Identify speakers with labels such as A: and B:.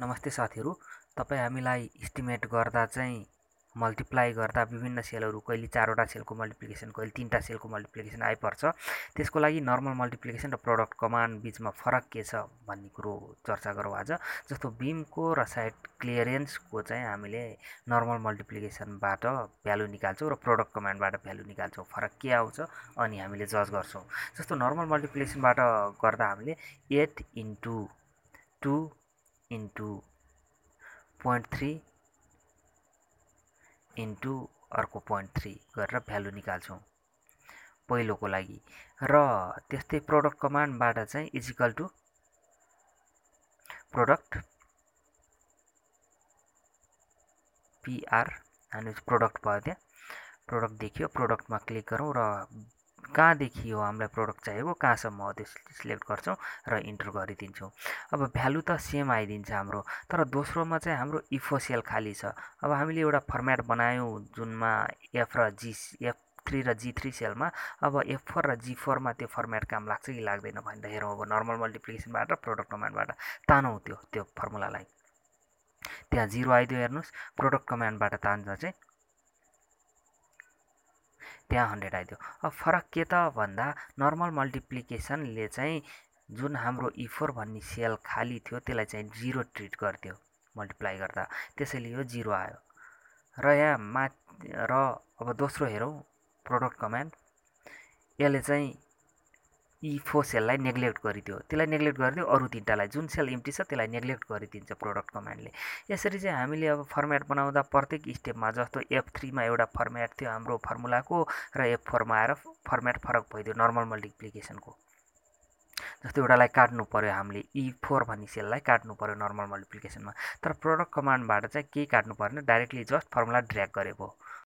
A: नमस्ते साथीहरू तपाईँ हामीलाई इस्टिमेट गर्दा चाहिँ मल्टिप्लाई गर्दा विभिन्न सेलहरू कहिले चारवटा सेलको मल्टिप्लिकेसन कहिले तिनवटा सेलको मल्टिप्लिकेसन आइपर्छ त्यसको लागि नर्मल मल्टिप्लिकेसन र प्रडक्ट कमान्ड बिचमा फरक के छ भन्ने कुरो चर्चा गरौँ आज जस्तो बिमको र साइड क्लियरेन्सको चाहिँ हामीले नर्मल मल्टिप्लिकेसनबाट भ्यालु निकाल्छौँ र प्रडक्ट कमान्डबाट भ्यालु निकाल्छौँ फरक के आउँछ अनि हामीले जज गर्छौँ जस्तो नर्मल मल्टिप्लिकेसनबाट गर्दा हामीले eight into two into point three into अर्को पोइन्ट थ्री गरेर भ्यालु निकाल्छौँ पहिलोको लागि र त्यस्तै प्रडक्ट कमान्डबाट चाहिँ इजिकल टु प्रडक्ट पिआर हामी प्रडक्ट भयो त्यहाँ प्रडक्ट देखियो प्रडक्टमा क्लिक गरौँ र कहाँदेखि हो हामीलाई प्रडक्ट चाहिएको कहाँसम्म हो त्यो सिलेक्ट गर्छौँ र इन्टर गरिदिन्छौँ अब भ्यालु त सेम आइदिन्छ हाम्रो तर दोस्रोमा चाहिँ हाम्रो इफोसियल खाली छ अब हामीले एउटा फर्मेट बनायौँ जुनमा एफ र जी एफ थ्री र जी थ्री सेलमा अब एफ फोर र जी फोरमा त्यो फर्मेट काम लाग्छ कि लाग्दैन भनेर हेरौँ अब नर्मल मल्टिप्लिकेसनबाट र प्रोडक्ट कमान्डबाट तानौँ त्यो त्यो फर्मुलालाई त्यहाँ जिरो आइदियो हेर्नुहोस् प्रडक्ट कमान्डबाट तान्दा चाहिँ त्यहाँ हन्ड्रेड आइदियो अब फरक के त भन्दा नर्मल मल्टिप्लिकेसनले चाहिँ जुन हाम्रो इ e फोर भन्ने सेल खाली थियो त्यसलाई चाहिँ जिरो ट्रिट गर्थ्यो मल्टिप्लाई गर्दा त्यसैले यो जिरो आयो र यहाँ मा र अब दोस्रो हेरौँ प्रोडक्ट कमान्ड यसले चाहिँ यी फोर सेललाई नेग्लेक्ट गरिदियो त्यसलाई नेग्लेक्ट गरिदियो अरू तिनवटालाई जुन सेल इम्टी छ त्यसलाई नेग्लेक्ट गरिदिन्छ प्रोडक्ट कमान्डले यसरी चाहिँ हामीले अब फर्मेट बनाउँदा प्रत्येक स्टेपमा जस्तो एफ थ्रीमा एउटा फर्मेट थियो हाम्रो फर्मुलाको र एफ फोरमा आएर फर्मेट फरक भइदियो नर्मल मल्टिप्लिकेसनको जस्तो एउटालाई काट्नु पऱ्यो हामीले इ फोर भन्ने सेललाई काट्नु पऱ्यो नर्मल मल्टिप्लिकेसनमा तर प्रोडक्ट कमान्डबाट चाहिँ केही काट्नु पर्ने डाइरेक्टली जस्ट फर्मुला ड्र्याग गरेको